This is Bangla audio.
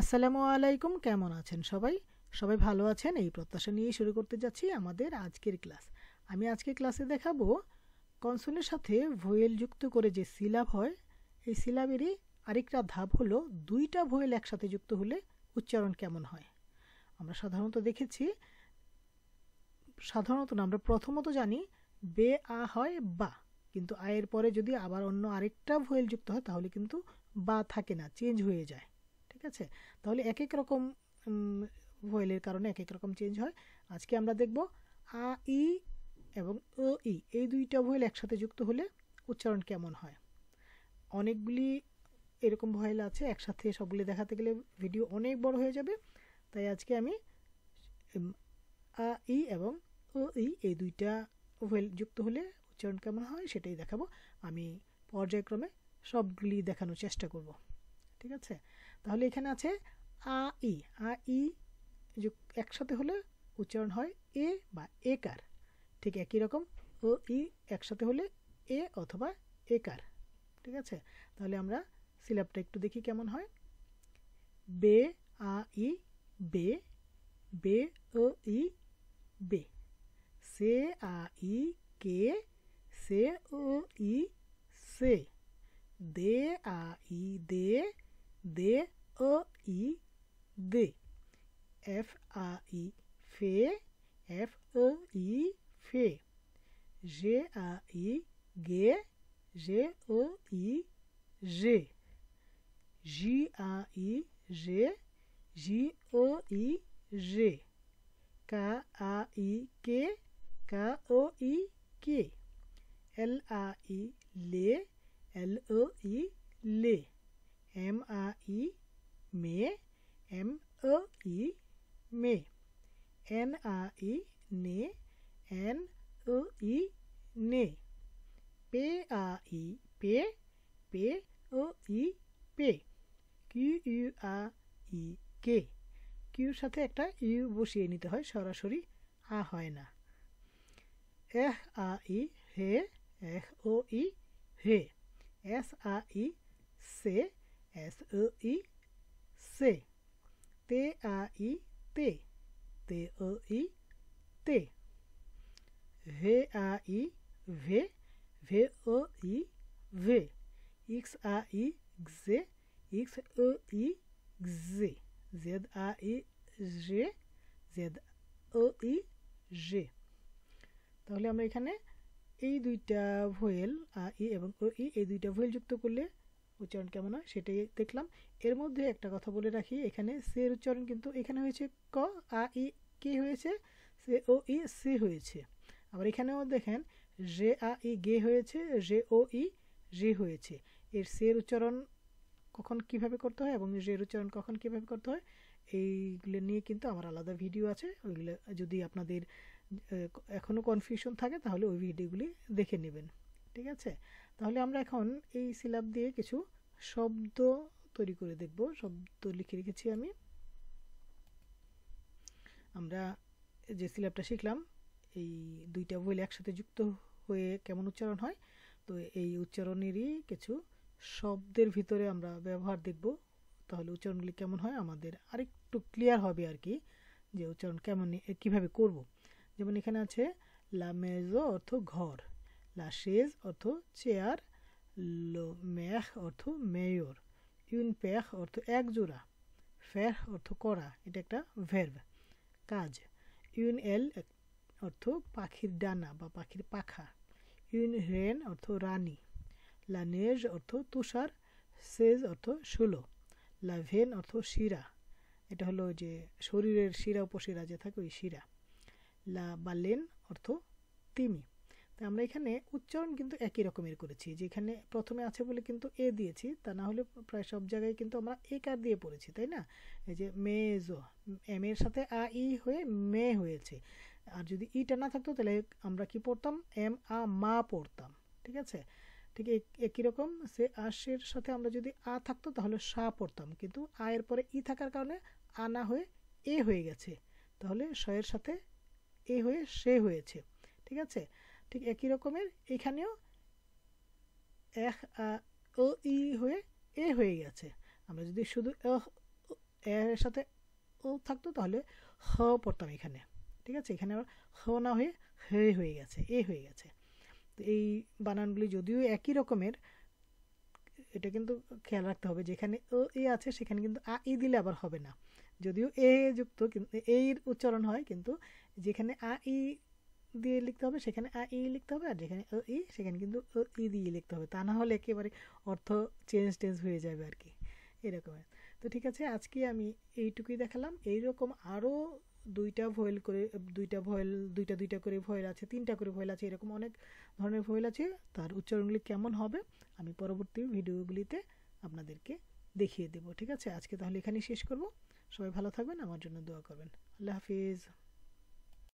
আসসালামু আলাইকুম কেমন আছেন সবাই সবাই ভালো আছেন এই প্রত্যাশা নিয়ে শুরু করতে যাচ্ছি আমাদের আজকের ক্লাস আমি আজকে ক্লাসে দেখাবো কনসোলের সাথে ভোয়েল যুক্ত করে যে সিলাব হয় এই সিলাবেরই আরেকটা ধাপ হলো দুইটা ভোয়েল একসাথে যুক্ত হলে উচ্চারণ কেমন হয় আমরা সাধারণত দেখেছি সাধারণত না আমরা প্রথমত জানি বে আ হয় বা কিন্তু আয়ের পরে যদি আবার অন্য আরেকটা ভোয়েল যুক্ত হয় তাহলে কিন্তু বা থাকে না চেঞ্জ হয়ে যায় ঠিক আছে তাহলে এক এক রকম ভয়েলের কারণে এক এক রকম চেঞ্জ হয় আজকে আমরা দেখব আ ই এবং ও ই এই দুইটা ভয়েল একসাথে যুক্ত হলে উচ্চারণ কেমন হয় অনেকগুলি এরকম ভয়েল আছে একসাথে সবগুলি দেখাতে গেলে ভিডিও অনেক বড় হয়ে যাবে তাই আজকে আমি আ ই এবং ও ই এই দুইটা ভয়েল যুক্ত হলে উচ্চারণ কেমন হয় সেটাই দেখাবো আমি পর্যায়ক্রমে সবগুলি দেখানোর চেষ্টা করব ঠিক আছে তাহলে এখানে আছে আ ই আ ই একসাথে হলে উচ্চারণ হয় এ বা একার ঠিক একই রকম ও ই একসাথে হলে এ অথবা একার ঠিক আছে তাহলে আমরা সিলাপটা একটু দেখি কেমন হয় বে আ ই বে বে ও ই বে সে আ ই কে সে ও ই সে দে আ ই দে D O e I D F A I f, F E I f, G A I G G O I G J A I G J O I G K A I K K O I K L A I L e L O e I L M A E May M A E May N A E Ne N A E Ne P A E Pe P E E Pe Q U A E K কিউর সাথে একটা ইউ বসিয়ে নিতে হয় সরাসরি আ হয় না এহ আ ই হে এহ ও ই হে এস আ ই সে S E I C T A I T T E I T V A I V V e I V X A I Z X E I Z Z A I G Z e i G. তাহলে আমরা এখানে এই দুইটা ভোয়েল আ ই এবং ও ই এই দুইটা ভোয়েল যুক্ত করলে উচ্চারণ কেমন হয় সেটাই দেখলাম এর মধ্যে একটা কথা বলে রাখি এখানে সে এর উচ্চারণ কিন্তু এখানে হয়েছে ক আ ই কে হয়েছে সে ও ই সে হয়েছে আবার এখানেও দেখেন রে আ ই গে হয়েছে রে ও ই রে হয়েছে এর সের উচ্চারণ কখন কিভাবে করতে হয় এবং রের উচ্চারণ কখন কিভাবে করতে হয় এইগুলো নিয়ে কিন্তু আমার আলাদা ভিডিও আছে ওইগুলো যদি আপনাদের এখনও কনফিউশন থাকে তাহলে ওই ভিডিওগুলি দেখে নেবেন ঠিক আছে তাহলে আমরা এখন এই সিলাব দিয়ে কিছু শব্দ তৈরি করে দেখব শব্দ লিখে রেখেছি আমি আমরা যে সিলাবটা শিখলাম এই দুইটা বইল একসাথে যুক্ত হয়ে কেমন উচ্চারণ হয় তো এই উচ্চারণেরই কিছু শব্দের ভিতরে আমরা ব্যবহার দেখব তাহলে উচ্চারণগুলি কেমন হয় আমাদের আরেকটু ক্লিয়ার হবে আর কি যে উচ্চারণ কেমন কিভাবে করব যেমন এখানে আছে লামেজ অর্থ ঘর লা শেজ অর্থ চেয়ার লো ম্যাখ অর্থ মেয়র ইউন প্যাখ অর্থ এক জোড়া অর্থ করা এটা একটা ভের্ব কাজ ইউন এল অর্থ পাখির ডানা বা পাখির পাখা ইউন রেন অর্থ রানী নেজ অর্থ তুষার সেজ অর্থ ষোলো ভেন অর্থ শিরা এটা হলো যে শরীরের শিরা উপশিরা যে থাকে ওই শিরা লা বালেন অর্থ তিমি তাই আমরা এখানে উচ্চারণ কিন্তু একই রকমের করেছি যেখানে প্রথমে আছে বলে কিন্তু এ দিয়েছি তা না হলে প্রায় সব জায়গায় কিন্তু আমরা এ কার দিয়ে পড়েছি তাই না এই যে মেজো এম এর সাথে আ ই হয়ে মে হয়েছে আর যদি ইটা না থাকতো তাহলে আমরা কি পড়তাম এম আ মা পড়তাম ঠিক আছে ঠিক একই রকম সে আশের সাথে আমরা যদি আ থাকতো তাহলে সা পড়তাম কিন্তু আ এর পরে ই থাকার কারণে আ না হয়ে এ হয়ে গেছে তাহলে শয়ের সাথে এ হয়ে সে হয়েছে ঠিক আছে ঠিক একই রকমের এখানেও এক ও ই হয়ে এ হয়ে গেছে আমরা যদি শুধু এর সাথে ও থাকতো তাহলে হ পড়তাম এখানে ঠিক আছে এখানে আবার হ না হয়ে হে হয়ে গেছে এ হয়ে গেছে তো এই বানানগুলি যদিও একই রকমের এটা কিন্তু খেয়াল রাখতে হবে যেখানে ও এ আছে সেখানে কিন্তু আ ই দিলে আবার হবে না যদিও এ যুক্ত কিন্তু এর উচ্চারণ হয় কিন্তু যেখানে আ ই দিয়ে লিখতে হবে সেখানে আ ই লিখতে হবে আর যেখানে অ ই সেখানে কিন্তু ও ই দিয়ে লিখতে হবে তা না হলে একেবারে অর্থ চেঞ্জ টেঞ্জ হয়ে যাবে আর কি এরকমের তো ঠিক আছে আজকে আমি এইটুকুই দেখালাম এইরকম আরও দুইটা ভয়েল করে দুইটা ভয়েল দুইটা দুইটা করে ভয়েল আছে তিনটা করে ভয়েল আছে এরকম অনেক ধরনের ভয়েল আছে তার উচ্চারণগুলি কেমন হবে আমি পরবর্তী ভিডিওগুলিতে আপনাদেরকে দেখিয়ে দেব ঠিক আছে আজকে তাহলে এখানেই শেষ করব সবাই ভালো থাকবেন আমার জন্য দোয়া করবেন আল্লাহ হাফিজ